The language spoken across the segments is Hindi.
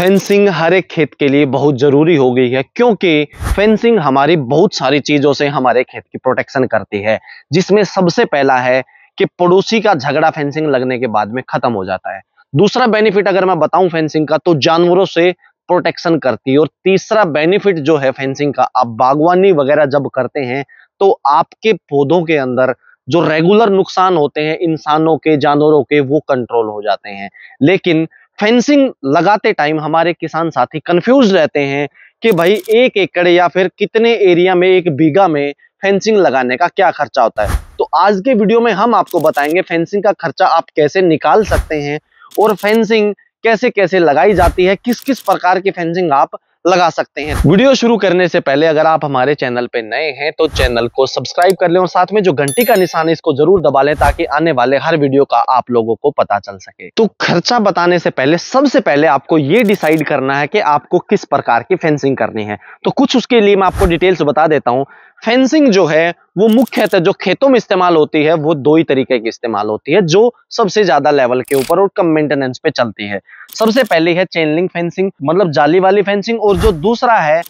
फेंसिंग हर एक खेत के लिए बहुत ज़रूरी हो गई है क्योंकि फेंसिंग हमारी बहुत सारी चीज़ों से हमारे खेत की प्रोटेक्शन करती है जिसमें सबसे पहला है कि पड़ोसी का झगड़ा फेंसिंग लगने के बाद में ख़त्म हो जाता है दूसरा बेनिफिट अगर मैं बताऊं फेंसिंग का तो जानवरों से प्रोटेक्शन करती है और तीसरा बेनिफिट जो है फेंसिंग का आप बागवानी वगैरह जब करते हैं तो आपके पौधों के अंदर जो रेगुलर नुकसान होते हैं इंसानों के जानवरों के वो कंट्रोल हो जाते हैं लेकिन फेंसिंग लगाते टाइम हमारे किसान साथी कंफ्यूज रहते हैं कि भाई एक एकड़ या फिर कितने एरिया में एक बीघा में फेंसिंग लगाने का क्या खर्चा होता है तो आज के वीडियो में हम आपको बताएंगे फेंसिंग का खर्चा आप कैसे निकाल सकते हैं और फेंसिंग कैसे कैसे लगाई जाती है किस किस प्रकार की फेंसिंग आप लगा सकते हैं वीडियो शुरू करने से पहले अगर आप हमारे चैनल पे नए हैं तो चैनल को सब्सक्राइब कर लें और साथ में जो घंटी का निशान है इसको जरूर दबा लें ताकि आने वाले हर वीडियो का आप लोगों को पता चल सके तो खर्चा बताने से पहले सबसे पहले आपको ये डिसाइड करना है कि आपको किस प्रकार की फेंसिंग करनी है तो कुछ उसके लिए मैं आपको डिटेल्स बता देता हूँ फेंसिंग जो है वो मुख्यतः जो खेतों में इस्तेमाल होती है वो दो ही तरीके की इस्तेमाल होती है जो सबसे ज्यादा लेवल के ऊपर और कम मेंटेनेंस पे चलती है सबसे पहली है चेनलिंग फेंसिंग मतलब जाली वाली फेंसिंग और जो दूसरा है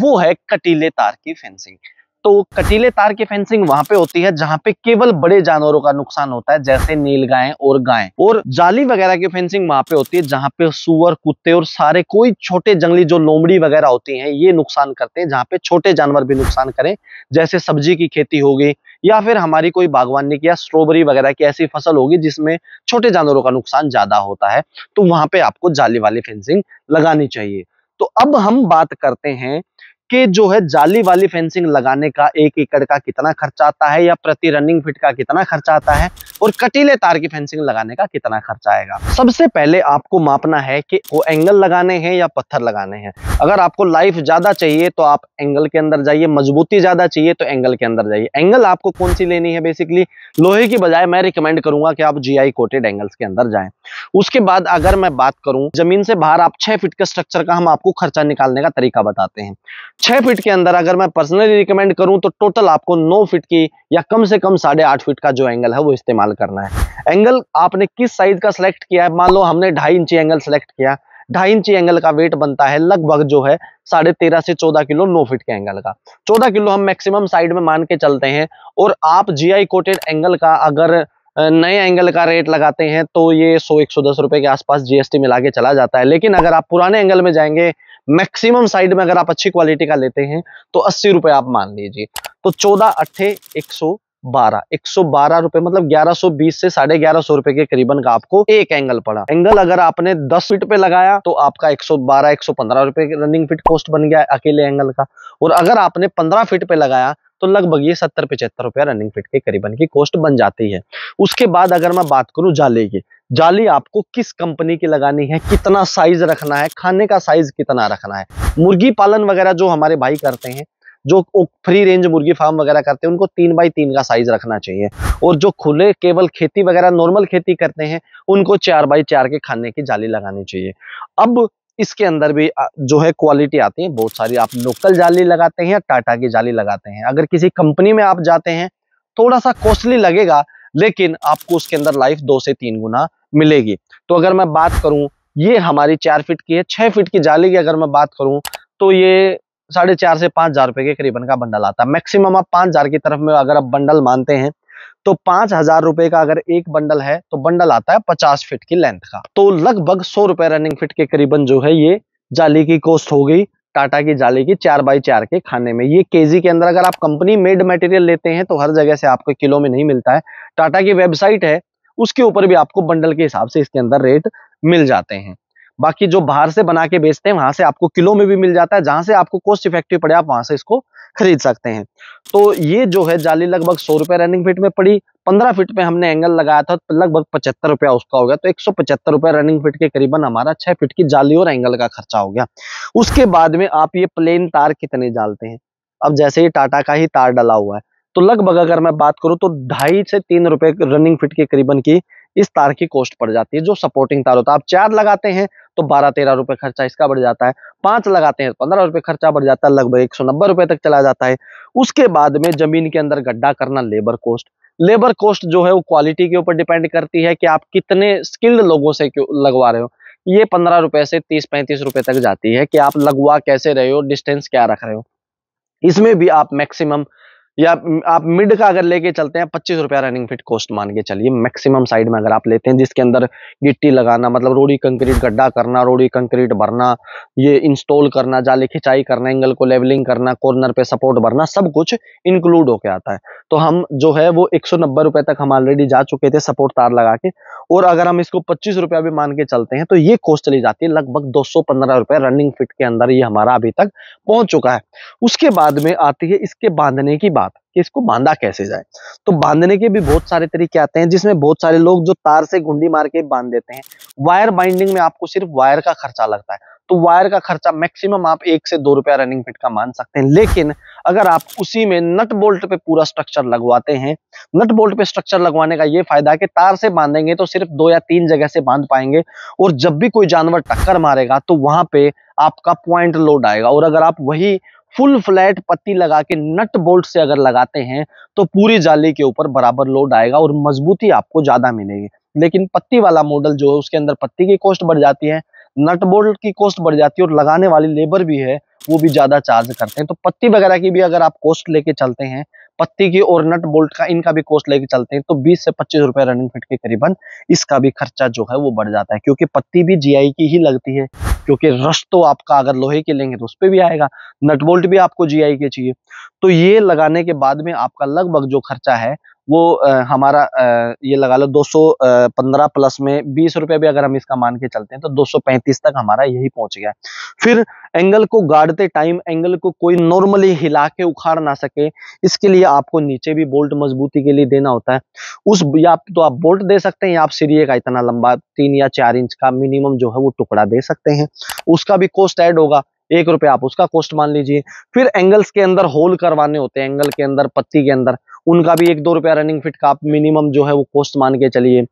वो है कटीले तार की फेंसिंग तो कटीले तार की फेंसिंग वहां पे होती है जहां पे केवल बड़े जानवरों का नुकसान होता है जैसे नील गाय और गाय और जाली वगैरह की फेंसिंग वहां पे होती है जहां पे सुअर कुत्ते और सारे कोई छोटे जंगली जो लोमड़ी वगैरह होती है ये नुकसान करते हैं जहाँ पे छोटे जानवर भी नुकसान करें जैसे सब्जी की खेती होगी या फिर हमारी कोई बागवानी की या स्ट्रॉबेरी वगैरह की ऐसी फसल होगी जिसमें छोटे जानवरों का नुकसान ज्यादा होता है तो वहां पे आपको जाली वाली फेंसिंग लगानी चाहिए तो अब हम बात करते हैं के जो है जाली वाली फेंसिंग लगाने का एक एकड़ का कितना खर्चा आता है या प्रति रनिंग फिट का कितना खर्चा आता है और कटीले तार की फेंसिंग लगाने का कितना खर्चा आएगा सबसे पहले आपको मापना है कि वो एंगल लगाने हैं या पत्थर लगाने हैं अगर आपको लाइफ ज्यादा चाहिए तो आप एंगल के अंदर जाइए मजबूती ज्यादा चाहिए तो एंगल के अंदर जाइए एंगल आपको कौन सी लेनी है बेसिकली लोहे की बजाय मैं रिकमेंड करूंगा कि आप जी कोटेड एंगल्स के अंदर जाए उसके बाद अगर मैं बात करूं जमीन से बाहर आप छह फिट के स्ट्रक्चर का हम आपको खर्चा निकालने का तरीका बताते हैं छह फीट के अंदर अगर मैं पर्सनली रिकमेंड करूं तो टोटल आपको नौ फीट की या कम से कम साढ़े आठ फीट का जो एंगल है वो इस्तेमाल करना है एंगल आपने किस साइज का सिलेक्ट किया है मान लो हमने ढाई इंची एंगल सेलेक्ट किया ढाई इंची एंगल का वेट बनता है लगभग जो है साढ़े तेरह से चौदह किलो नौ फीट के एंगल का चौदह किलो हम मैक्सिमम साइड में मान के चलते हैं और आप जीआई कोटेड एंगल का अगर नए एंगल का रेट लगाते हैं तो ये 100 दस रुपए के आसपास जीएसटी मिला के चला जाता है लेकिन अगर आप पुराने एंगल में जाएंगे मैक्सिमम साइड में अगर आप अच्छी क्वालिटी का लेते हैं तो अस्सी रुपए आप मान लीजिए तो चौदह अट्ठे एक सौ बारह एक सौ बारह रुपए मतलब ग्यारह सौ बीस से साढ़े ग्यारह सौ रुपए के करीबन का आपको एक एंगल पड़ा एंगल अगर आपने दस फीट पे लगाया तो आपका एक सौ बारह एक सौ पंद्रह रुपए रनिंग फिट कॉस्ट बन गया अकेले एंगल का और अगर आपने पंद्रह फीट पे लगाया तो लगभग ये सत्तर पचहत्तर रुपया रनिंग फिट के करीबन की कॉस्ट बन जाती है उसके बाद अगर मैं बात करूं जाली की जाली आपको किस कंपनी की लगानी है कितना साइज रखना है खाने का साइज कितना रखना है मुर्गी पालन वगैरह जो हमारे भाई करते हैं जो फ्री रेंज मुर्गी फार्म वगैरह करते हैं उनको तीन बाई तीन का साइज रखना चाहिए और जो खुले केवल खेती वगैरह नॉर्मल खेती करते हैं उनको चार बाई चार के खाने की जाली लगानी चाहिए अब इसके अंदर भी जो है क्वालिटी आती है बहुत सारी आप लोकल जाली लगाते हैं या टाटा की जाली लगाते हैं अगर किसी कंपनी में आप जाते हैं थोड़ा सा कॉस्टली लगेगा लेकिन आपको उसके अंदर लाइफ दो से तीन गुना मिलेगी तो अगर मैं बात करूं ये हमारी चार फीट की है छह फीट की जाली की अगर मैं बात करूं तो ये साढ़े चार से पांच हजार रुपए के करीबन का बंडल आता है मैक्सिमम आप पांच हजार की तरफ में अगर आप बंडल मानते हैं तो पांच हजार रुपए का अगर एक बंडल है तो बंडल आता है पचास फीट की लेंथ का तो लगभग सौ रुपए रनिंग फिट के करीबन जो है ये जाली की कॉस्ट हो गई टाटा की जाली की चार बाई चार के खाने में ये केजी के अंदर अगर आप कंपनी मेड मटेरियल लेते हैं तो हर जगह से आपको किलो में नहीं मिलता है टाटा की वेबसाइट है उसके ऊपर भी आपको बंडल के हिसाब से इसके अंदर रेट मिल जाते हैं बाकी जो बाहर से बना के बेचते हैं वहां से आपको किलो में भी मिल जाता है जहां से आपको कॉस्ट इफेक्टिव पड़े आप वहां से इसको खरीद सकते हैं तो ये जो है जाली लगभग सौ रुपये रनिंग फिट में पड़ी पंद्रह फीट में हमने एंगल लगाया था तो लगभग पचहत्तर रुपया उसका हो गया तो एक सौ पचहत्तर रुपया रनिंग फिट के करीबन हमारा छह फिट की जाली और एंगल का खर्चा हो गया उसके बाद में आप ये प्लेन तार कितने डालते हैं अब जैसे ही टाटा का ही तार डला हुआ है तो लगभग अगर मैं बात करूं तो ढाई से तीन रुपए रनिंग फिट के करीबन की इस तार की कॉस्ट पड़ जाती है जो सपोर्टिंग तार होता है आप चार लगाते हैं तो बारह तेरह रुपए खर्चा इसका बढ़ जाता है पांच लगाते हैं तो पंद्रह रुपए खर्चा बढ़ जाता है लगभग एक सौ नब्बे रुपए तक चला जाता है उसके बाद में जमीन के अंदर गड्ढा करना लेबर कॉस्ट लेबर कॉस्ट जो है वो क्वालिटी के ऊपर डिपेंड करती है कि आप कितने स्किल्ड लोगों से लगवा रहे हो ये पंद्रह रुपए से तीस पैंतीस रुपए तक जाती है कि आप लगवा कैसे रहे हो डिस्टेंस क्या रख रहे हो इसमें भी आप मैक्सिमम या आप मिड का अगर लेके चलते हैं पच्चीस रुपया रनिंग फिट कॉस्ट मान के चलिए मैक्सिमम साइड में अगर आप लेते हैं जिसके अंदर गिट्टी लगाना मतलब रोड़ी कंक्रीट गड्ढा करना रोड़ी कंक्रीट भरना ये इंस्टॉल करना जाले खिंचाई करना एंगल को लेवलिंग करना कॉर्नर पे सपोर्ट भरना सब कुछ इंक्लूड होके आता है तो हम जो है वो एक सौ तक हम ऑलरेडी जा चुके थे सपोर्ट तार लगा के और अगर हम इसको पच्चीस रुपया भी मान के चलते हैं तो ये कॉस्ट चली जाती है लगभग दो सौ रनिंग फिट के अंदर ये हमारा अभी तक पहुंच चुका है उसके बाद में आती है इसके बांधने की बात कि इसको बांधा कैसे जाए तो बांधने के भी बहुत सारे तरीके आते हैं जिसमें बहुत सारे लोग जो तार से गुंडी मार के बांध देते हैं वायर बाइंडिंग में आपको सिर्फ वायर का खर्चा लगता है तो वायर का खर्चा मैक्सिमम आप एक से दो रुपया रनिंग फिट का मान सकते हैं लेकिन अगर आप उसी में नट बोल्ट पे पूरा स्ट्रक्चर लगवाते हैं नट बोल्ट पे स्ट्रक्चर लगवाने का ये फायदा है कि तार से बांधेंगे तो सिर्फ दो या तीन जगह से बांध पाएंगे और जब भी कोई जानवर टक्कर मारेगा तो वहां पे आपका पॉइंट लोड आएगा और अगर आप वही फुल फ्लैट पत्ती लगा के नट बोल्ट से अगर लगाते हैं तो पूरी जाली के ऊपर बराबर लोड आएगा और मजबूती आपको ज्यादा मिलेगी लेकिन पत्ती वाला मॉडल जो है उसके अंदर पत्ती की कॉस्ट बढ़ जाती है नट बोल्ट की कॉस्ट बढ़ जाती है और लगाने वाली लेबर भी है वो भी ज्यादा चार्ज करते हैं तो पत्ती वगैरह की भी अगर आप कॉस्ट लेके चलते हैं पत्ती की और नट बोल्ट का इनका भी कॉस्ट लेके चलते हैं तो 20 से पच्चीस रुपए रनिंग फिट के करीबन इसका भी खर्चा जो है वो बढ़ जाता है क्योंकि पत्ती भी जीआई की ही लगती है क्योंकि रश तो आपका अगर लोहे के लेंगे तो उस पर भी आएगा नट बोल्ट भी आपको जीआई के चाहिए तो ये लगाने के बाद में आपका लगभग जो खर्चा है वो हमारा ये लगा लो 215 प्लस में बीस रुपये भी अगर हम इसका मान के चलते हैं तो 235 तक हमारा यही पहुंच गया फिर एंगल को गाड़ते टाइम एंगल को कोई नॉर्मली हिला के उखाड़ ना सके इसके लिए आपको नीचे भी बोल्ट मजबूती के लिए देना होता है उस या तो आप बोल्ट दे सकते हैं या आप सीरिए का इतना लंबा तीन या चार इंच का मिनिमम जो है वो टुकड़ा दे सकते हैं उसका भी कॉस्ट ऐड होगा एक रुपया आप उसका कॉस्ट मान लीजिए फिर एंगल्स के अंदर होल करवाने होते हैं एंगल के अंदर पत्ती के अंदर उनका भी एक दो रुपया रनिंग फिट का आप मिनिमम जो है वो कॉस्ट मान के चलिए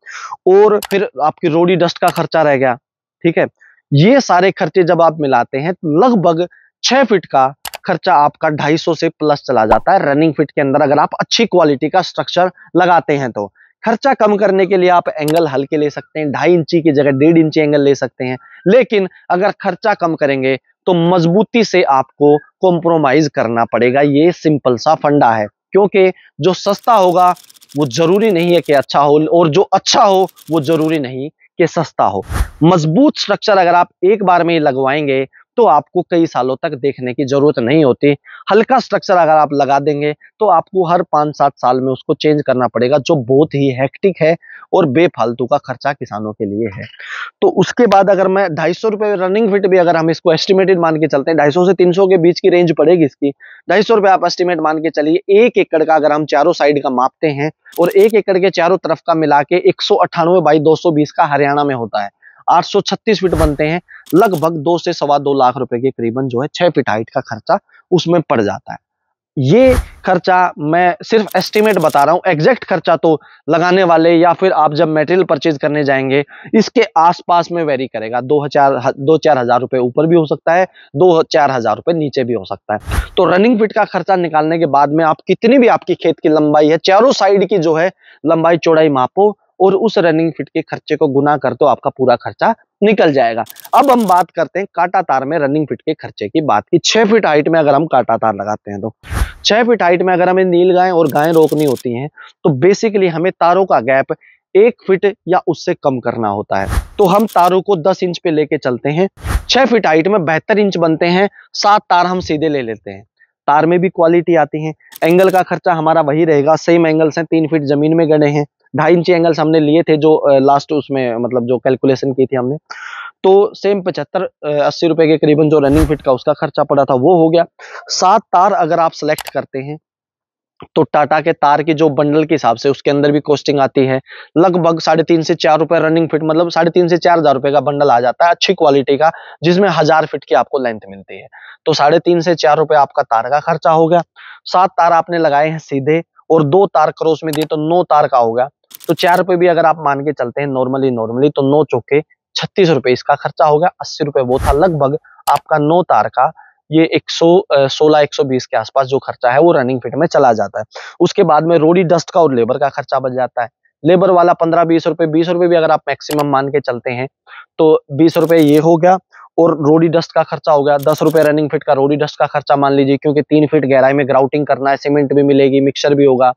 और फिर आपकी रोडी डस्ट का खर्चा रह गया ठीक है ये सारे खर्चे जब आप मिलाते हैं तो लगभग छह फिट का खर्चा आपका ढाई से प्लस चला जाता है रनिंग फिट के अंदर अगर आप अच्छी क्वालिटी का स्ट्रक्चर लगाते हैं तो खर्चा कम करने के लिए आप एंगल हल्के ले सकते हैं ढाई इंची की जगह डेढ़ इंची एंगल ले सकते हैं लेकिन अगर खर्चा कम करेंगे तो मजबूती से आपको कॉम्प्रोमाइज करना पड़ेगा ये सिंपल सा फंडा है क्योंकि जो सस्ता होगा वो ज़रूरी नहीं है कि अच्छा हो और जो अच्छा हो वो ज़रूरी नहीं कि सस्ता हो मजबूत स्ट्रक्चर अगर आप एक बार में लगवाएंगे तो आपको कई सालों तक देखने की जरूरत नहीं होती हल्का स्ट्रक्चर अगर आप लगा देंगे तो आपको हर पाँच सात साल में उसको चेंज करना पड़ेगा जो बहुत ही हेक्टिक है और बेफालतू का खर्चा किसानों के लिए है तो उसके बाद अगर मैं ढाई सौ रनिंग फिट भी अगर हम इसको एस्टिमेटेड मान के चलते हैं ढाई से तीन के बीच की रेंज पड़ेगी इसकी ढाई सौ आप एस्टिमेट मान के चलिए एक एकड़ का अगर हम चारों साइड का मापते हैं और एक एकड़ के चारों तरफ का मिला के एक बाई 220 का हरियाणा में होता है 836 फीट बनते हैं लगभग दो से सवा दो लाख रुपए के करीबन जो है छह फीट हाइट का खर्चा उसमें पड़ जाता है ये खर्चा मैं सिर्फ एस्टिमेट बता रहा हूं एग्जैक्ट खर्चा तो लगाने वाले या फिर आप जब मेटेरियल परचेज करने जाएंगे इसके आसपास में वेरी करेगा दो हजार दो चार हजार रुपए ऊपर भी हो सकता है दो चार हजार रुपए नीचे भी हो सकता है तो रनिंग फिट का खर्चा निकालने के बाद में आप कितनी भी आपकी खेत की लंबाई है चारों साइड की जो है लंबाई चौड़ाई मापो और उस रनिंग फिट के खर्चे को गुना कर तो आपका पूरा खर्चा निकल जाएगा अब हम बात करते हैं काटा तार में रनिंग फिट के खर्चे की बात की छह फिट हाइट में अगर हम काटा तार लगाते हैं तो छह फिट हाइट में अगर हमें नील गायें और गायें रोकनी होती हैं तो बेसिकली हमें तारों का गैप एक फिट या उससे कम करना होता है तो हम तारों को दस इंच पे लेके चलते हैं छह फिट हाइट में बेहतर इंच बनते हैं सात तार हम सीधे ले लेते हैं तार में भी क्वालिटी आती है एंगल का खर्चा हमारा वही रहेगा सेम एंगल से तीन फीट जमीन में गड़े हैं ढाई इंची एंगल्स हमने लिए थे जो लास्ट उसमें मतलब जो कैलकुलेशन की थी हमने तो सेम पचहत्तर अस्सी रुपए के करीबन जो रनिंग फिट का उसका खर्चा पड़ा था वो हो गया सात तार अगर आप सेलेक्ट करते हैं तो टाटा के तार की जो बंडल के हिसाब से उसके अंदर भी कॉस्टिंग आती है लगभग साढ़े तीन से चार रुपए रनिंग फिट मतलब साढ़े तीन से चार हजार रुपए का बंडल आ जाता है अच्छी क्वालिटी का जिसमें हजार फिट की आपको लेंथ मिलती है तो साढ़े तीन से चार रुपए आपका तार का खर्चा हो गया सात तार आपने लगाए हैं सीधे और दो तार क्रॉस में दिए तो नौ तार का होगा तो चार रुपए भी अगर आप मान के चलते हैं नॉर्मली नॉर्मली तो नौ चौके छत्तीस रुपए इसका खर्चा होगा अस्सी रुपए वो था लगभग आपका नौ तार का ये एक सौ सोलह एक सौ बीस के आसपास जो खर्चा है वो रनिंग फिट में चला जाता है उसके बाद में रोडी डस्ट का और लेबर का खर्चा बच जाता है लेबर वाला पंद्रह बीस रुपए बीस रुपए भी अगर आप मैक्सिमम मान के चलते हैं तो बीस रुपए ये हो गया और रोडी डस्ट का खर्चा हो गया दस रुपए रनिंग फिट का रोडी डस्ट का खर्चा मान लीजिए क्योंकि तीन फिट गहराई में ग्राउटिंग करना है सीमेंट भी मिलेगी मिक्सर भी होगा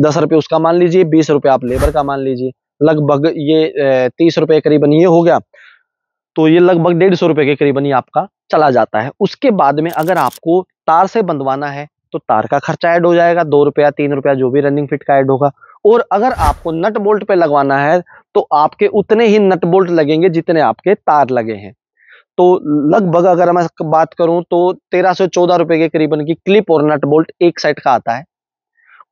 दस रुपये उसका मान लीजिए बीस रुपये आप लेबर का मान लीजिए लगभग ये तीस रुपये करीबन ये हो गया तो ये लगभग डेढ़ सौ रुपये के करीबन ही आपका चला जाता है उसके बाद में अगर आपको तार से बंधवाना है तो तार का खर्चा ऐड हो जाएगा दो रुपया तीन रुपया जो भी रनिंग फिट का ऐड होगा और अगर आपको नट बोल्ट पे लगवाना है तो आपके उतने ही नट बोल्ट लगेंगे जितने आपके तार लगे हैं तो लगभग अगर मैं बात करूं तो तेरह सौ चौदह रुपए के करीबन की क्लिप और नट बोल्ट एक साइड का आता है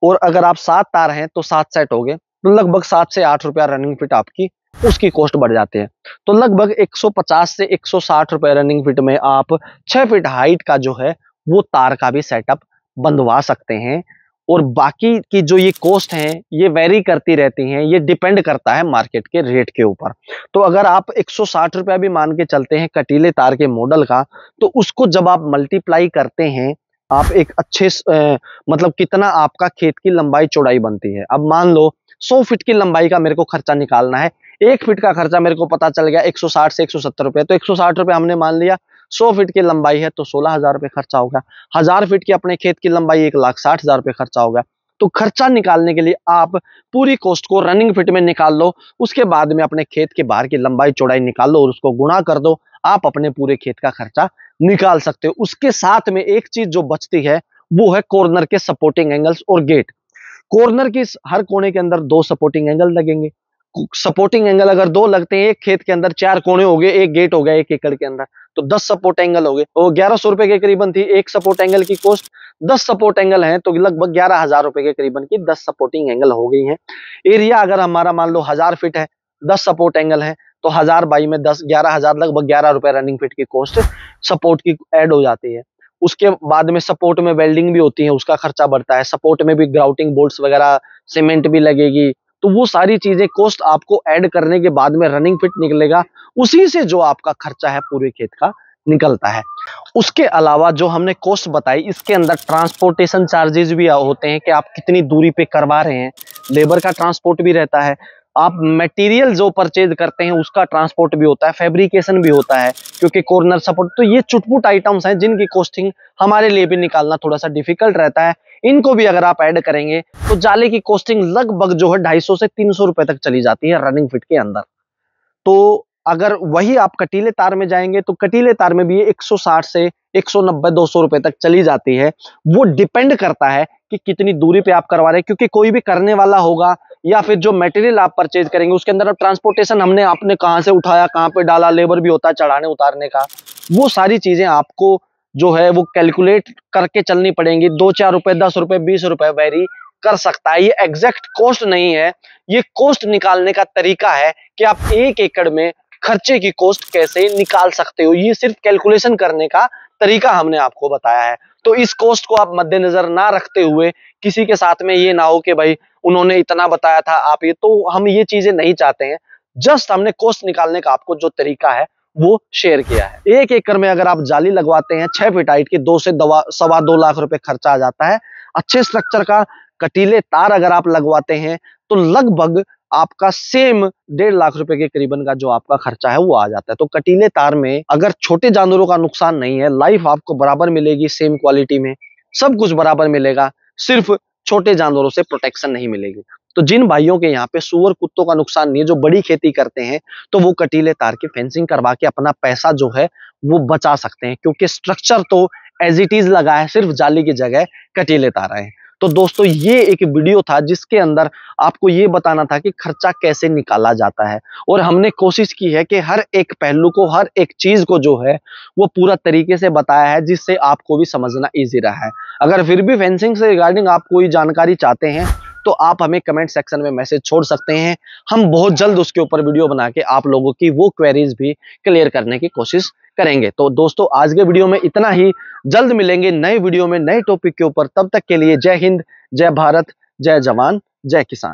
और अगर आप सात तार हैं तो सात सेट हो गए तो लगभग सात से आठ रुपया रनिंग फिट आपकी उसकी कॉस्ट बढ़ जाती है तो लगभग 150 से 160 रुपए रनिंग फिट में आप 6 फिट हाइट का जो है वो तार का भी सेटअप बंधवा सकते हैं और बाकी की जो ये कॉस्ट है ये वेरी करती रहती हैं ये डिपेंड करता है मार्केट के रेट के ऊपर तो अगर आप 160 रुपया भी मान के चलते हैं कटीले तार के मॉडल का तो उसको जब आप मल्टीप्लाई करते हैं आप एक अच्छे आ, मतलब कितना आपका खेत की लंबाई चौड़ाई बनती है अब मान लो 100 फीट की लंबाई का मेरे को खर्चा निकालना है एक फीट का खर्चा मेरे को पता चल गया 160 से 170 रुपए तो 160 रुपए हमने मान लिया 100 फीट की लंबाई है तो सोलह हजार रुपये खर्चा होगा हजार फीट की अपने खेत की लंबाई एक लाख साठ हजार रुपये खर्चा होगा तो खर्चा निकालने के लिए आप पूरी कोस्ट को रनिंग फिट में निकाल लो उसके बाद में अपने खेत के बाहर की लंबाई चौड़ाई निकाल लो और उसको गुणा कर दो आप अपने पूरे खेत का खर्चा निकाल सकते हो उसके साथ में एक चीज जो बचती है वो है कॉर्नर के सपोर्टिंग एंगल्स और गेट कॉर्नर के हर कोने के अंदर दो सपोर्टिंग एंगल लगेंगे सपोर्टिंग एंगल अगर दो लगते हैं एक खेत के अंदर चार कोने हो गए एक गेट हो गया एक एकड़ के अंदर तो दस सपोर्ट एंगल हो गए वो ग्यारह सौ रुपए के करीबन थी एक सपोर्ट एंगल की कॉस्ट दस सपोर्ट एंगल है तो लगभग ग्यारह हजार रुपए के करीबन की दस सपोर्टिंग एंगल हो गई है एरिया अगर हमारा मान लो हजार फीट है दस सपोर्ट एंगल है तो हजार बाई में दस ग्यारह हजार लगभग ग्यारह रुपए रनिंग फिट की कॉस्ट सपोर्ट की ऐड हो जाती है उसके बाद में सपोर्ट में वेल्डिंग भी होती है उसका खर्चा बढ़ता है सपोर्ट में भी ग्राउटिंग बोल्ट वगैरह सीमेंट भी लगेगी तो वो सारी चीजें कॉस्ट आपको ऐड करने के बाद में रनिंग फिट निकलेगा उसी से जो आपका खर्चा है पूरे खेत का निकलता है उसके अलावा जो हमने कॉस्ट बताई इसके अंदर ट्रांसपोर्टेशन चार्जेस भी होते हैं कि आप कितनी दूरी पे करवा रहे हैं लेबर का ट्रांसपोर्ट भी रहता है आप मटेरियल जो परचेज करते हैं उसका ट्रांसपोर्ट भी होता है फैब्रिकेशन भी होता है क्योंकि कॉर्नर सपोर्ट तो ये चुटपुट आइटम्स हैं जिनकी कॉस्टिंग हमारे लिए भी निकालना थोड़ा सा डिफिकल्ट रहता है इनको भी अगर आप ऐड करेंगे तो जाले की कॉस्टिंग लगभग जो है ढाई से तीन सौ तक चली जाती है रनिंग फिट के अंदर तो अगर वही आप कटीले तार में जाएंगे तो कटीले तार में भी ये 160 से 190 200 रुपए तक चली जाती है वो डिपेंड करता है कि कितनी दूरी पे आप करवा रहे हैं क्योंकि कोई भी करने वाला होगा या फिर जो मटेरियल आप परचेज करेंगे उसके अंदर अब ट्रांसपोर्टेशन हमने आपने कहाँ से उठाया कहाँ पे डाला लेबर भी होता है चढ़ाने उतारने का वो सारी चीजें आपको जो है वो कैलकुलेट करके चलनी पड़ेंगी दो चार रुपए दस रुपए बीस रुपए वेरी कर सकता है ये एग्जैक्ट कॉस्ट नहीं है ये कॉस्ट निकालने का तरीका है कि आप एक एकड़ में खर्चे की कॉस्ट कैसे निकाल सकते हो ये सिर्फ कैलकुलेशन करने का तरीका हमने आपको बताया है तो इस कॉस्ट को आप मद्देनजर ना रखते हुए किसी के साथ में ये ना हो कि भाई उन्होंने इतना बताया था आप ये तो हम ये चीजें नहीं चाहते हैं जस्ट हमने कॉस्ट निकालने का आपको जो तरीका है वो शेयर किया है एक एकड़ में अगर आप जाली लगवाते हैं छह फिटाइट हाइट की दो से दवा सवा दो लाख रुपए खर्चा आ जाता है अच्छे स्ट्रक्चर का कटीले तार अगर आप लगवाते हैं तो लगभग आपका सेम डेढ़ लाख रुपए के करीबन का जो आपका खर्चा है वो आ जाता है तो कटीले तार में अगर छोटे जानवरों का नुकसान नहीं है लाइफ आपको बराबर मिलेगी सेम क्वालिटी में सब कुछ बराबर मिलेगा सिर्फ छोटे जानवरों से प्रोटेक्शन नहीं मिलेगी तो जिन भाइयों के यहाँ पे सुअर कुत्तों का नुकसान नहीं है जो बड़ी खेती करते हैं तो वो कटीले तार की फेंसिंग करवा के अपना पैसा जो है वो बचा सकते हैं क्योंकि स्ट्रक्चर तो एज इट इज लगा है सिर्फ जाली की जगह कटीले तार है तो दोस्तों ये एक वीडियो था जिसके अंदर आपको ये बताना था कि खर्चा कैसे निकाला जाता है और हमने कोशिश की है कि हर एक पहलू को हर एक चीज़ को जो है वो पूरा तरीके से बताया है जिससे आपको भी समझना ईजी रहा है अगर फिर भी फेंसिंग से रिगार्डिंग आप कोई जानकारी चाहते हैं तो आप हमें कमेंट सेक्शन में मैसेज छोड़ सकते हैं हम बहुत जल्द उसके ऊपर वीडियो बना के आप लोगों की वो क्वेरीज भी क्लियर करने की कोशिश करेंगे तो दोस्तों आज के वीडियो में इतना ही जल्द मिलेंगे नए वीडियो में नए टॉपिक के ऊपर तब तक के लिए जय हिंद जय भारत जय जवान जय किसान